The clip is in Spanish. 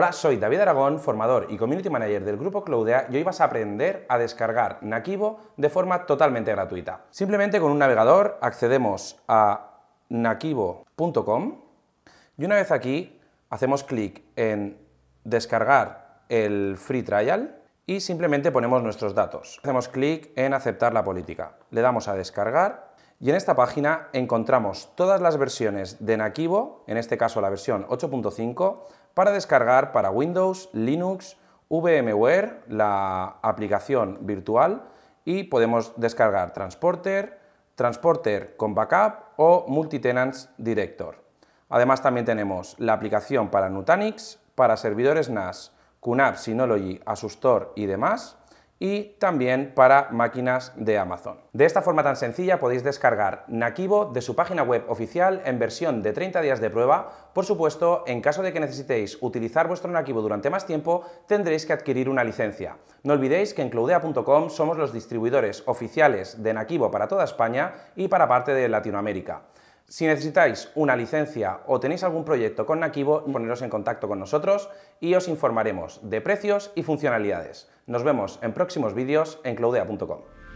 Hola, soy David Aragón, formador y community manager del grupo Cloudea y hoy vas a aprender a descargar Nakivo de forma totalmente gratuita. Simplemente con un navegador accedemos a nakivo.com y una vez aquí hacemos clic en descargar el free trial y simplemente ponemos nuestros datos. Hacemos clic en aceptar la política. Le damos a descargar y en esta página encontramos todas las versiones de Nakivo, en este caso la versión 8.5, para descargar para Windows, Linux, VMware, la aplicación virtual, y podemos descargar Transporter, Transporter con backup o Multitenants Director. Además también tenemos la aplicación para Nutanix, para servidores NAS, QNAP, Synology, Asustor y demás, y también para máquinas de Amazon. De esta forma tan sencilla podéis descargar Nakivo de su página web oficial en versión de 30 días de prueba. Por supuesto, en caso de que necesitéis utilizar vuestro Nakivo durante más tiempo, tendréis que adquirir una licencia. No olvidéis que en cloudea.com somos los distribuidores oficiales de naquivo para toda España y para parte de Latinoamérica. Si necesitáis una licencia o tenéis algún proyecto con Nakivo, poneros en contacto con nosotros y os informaremos de precios y funcionalidades. Nos vemos en próximos vídeos en claudea.com.